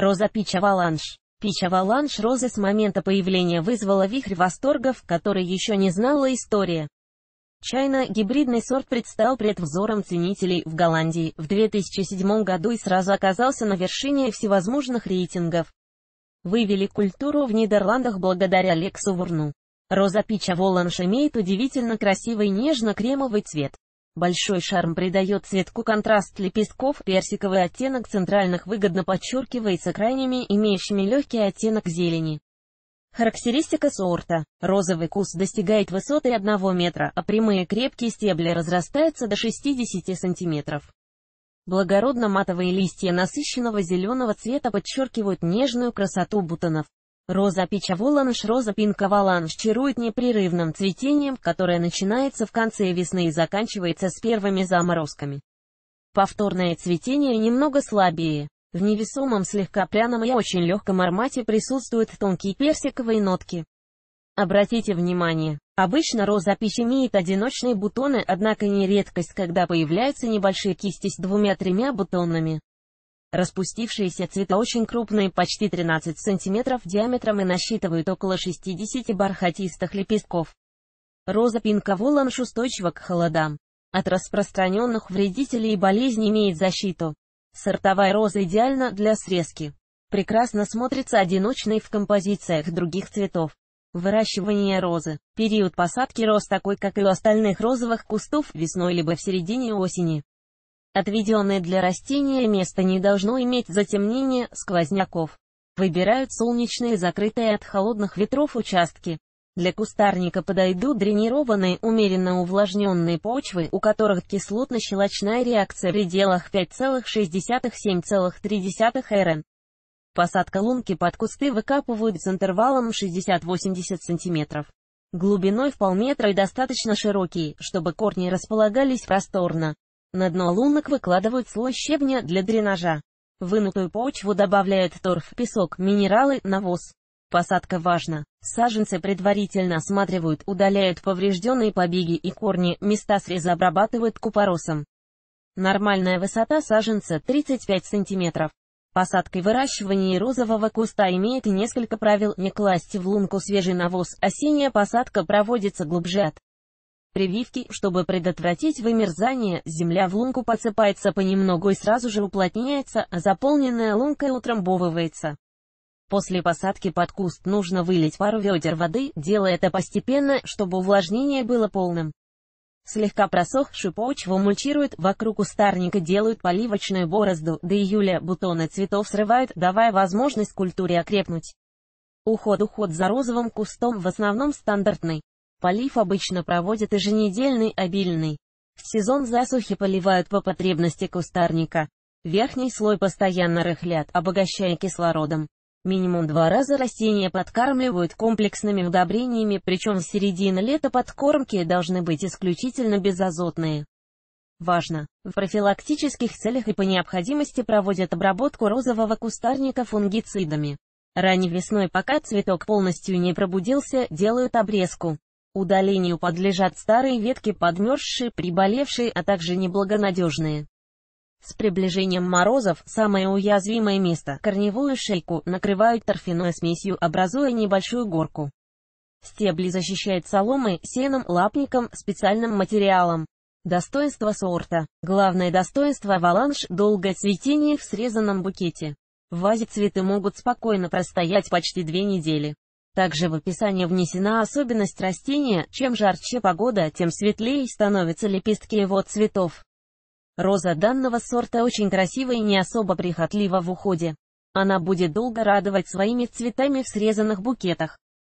Роза Пича Аваланш. Пича Аваланш Розы с момента появления вызвала вихрь восторгов, который еще не знала история. Чайно гибридный сорт предстал пред взором ценителей в Голландии в 2007 году и сразу оказался на вершине всевозможных рейтингов. Вывели культуру в Нидерландах благодаря Лексу Вурну. Роза Пича Воланш имеет удивительно красивый нежно-кремовый цвет. Большой шарм придает цветку контраст лепестков, персиковый оттенок центральных выгодно подчеркивается крайними, имеющими легкий оттенок зелени. Характеристика сорта. Розовый куст достигает высоты 1 метра, а прямые крепкие стебли разрастаются до 60 сантиметров. Благородно-матовые листья насыщенного зеленого цвета подчеркивают нежную красоту бутонов. Роза пичаволанш, Роза пинковаланж чарует непрерывным цветением, которое начинается в конце весны и заканчивается с первыми заморозками. Повторное цветение немного слабее. В невесомом слегка пряном и очень легком аромате присутствуют тонкие персиковые нотки. Обратите внимание, обычно роза пич имеет одиночные бутоны, однако не редкость, когда появляются небольшие кисти с двумя-тремя бутонами. Распустившиеся цветы очень крупные, почти 13 см диаметром и насчитывают около 60 бархатистых лепестков. Роза пинковоланж устойчива к холодам. От распространенных вредителей и болезней имеет защиту. Сортовая роза идеальна для срезки. Прекрасно смотрится одиночной в композициях других цветов. Выращивание розы. Период посадки роз такой, как и у остальных розовых кустов, весной либо в середине осени. Отведенное для растения место не должно иметь затемнения, сквозняков. Выбирают солнечные закрытые от холодных ветров участки. Для кустарника подойдут дренированные, умеренно увлажненные почвы, у которых кислотно-щелочная реакция в пределах 5,6-7,3 РН. Посадка лунки под кусты выкапывают с интервалом 60-80 см. Глубиной в полметра и достаточно широкие, чтобы корни располагались просторно. На дно лунок выкладывают слой щебня для дренажа. вынутую почву добавляют торф, песок, минералы, навоз. Посадка важна. Саженцы предварительно осматривают, удаляют поврежденные побеги и корни, места среза обрабатывают купоросом. Нормальная высота саженца 35 см. Посадкой выращивания розового куста имеет несколько правил не класть в лунку свежий навоз, осенняя посадка проводится глубже от прививки, чтобы предотвратить вымерзание, земля в лунку подсыпается понемногу и сразу же уплотняется, а заполненная лунка утрамбовывается. После посадки под куст нужно вылить пару ведер воды, делая это постепенно, чтобы увлажнение было полным. Слегка просохшую почву мульчируют, вокруг кустарника делают поливочную борозду, до июля бутоны цветов срывают, давая возможность культуре окрепнуть. Уход-уход за розовым кустом в основном стандартный. Полив обычно проводят еженедельный обильный. В сезон засухи поливают по потребности кустарника. Верхний слой постоянно рыхлят, обогащая кислородом. Минимум два раза растения подкармливают комплексными удобрениями, причем в середине лета подкормки должны быть исключительно безазотные. Важно! В профилактических целях и по необходимости проводят обработку розового кустарника фунгицидами. Ранней весной, пока цветок полностью не пробудился, делают обрезку. Удалению подлежат старые ветки подмерзшие, приболевшие, а также неблагонадежные. С приближением морозов, самое уязвимое место, корневую шейку, накрывают торфяной смесью, образуя небольшую горку. Стебли защищают соломой, сеном, лапником, специальным материалом. Достоинство сорта. Главное достоинство аваланж – долгое цветение в срезанном букете. В вазе цветы могут спокойно простоять почти две недели. Также в описании внесена особенность растения, чем жарче погода, тем светлее становятся лепестки его цветов. Роза данного сорта очень красивая и не особо прихотлива в уходе. Она будет долго радовать своими цветами в срезанных букетах.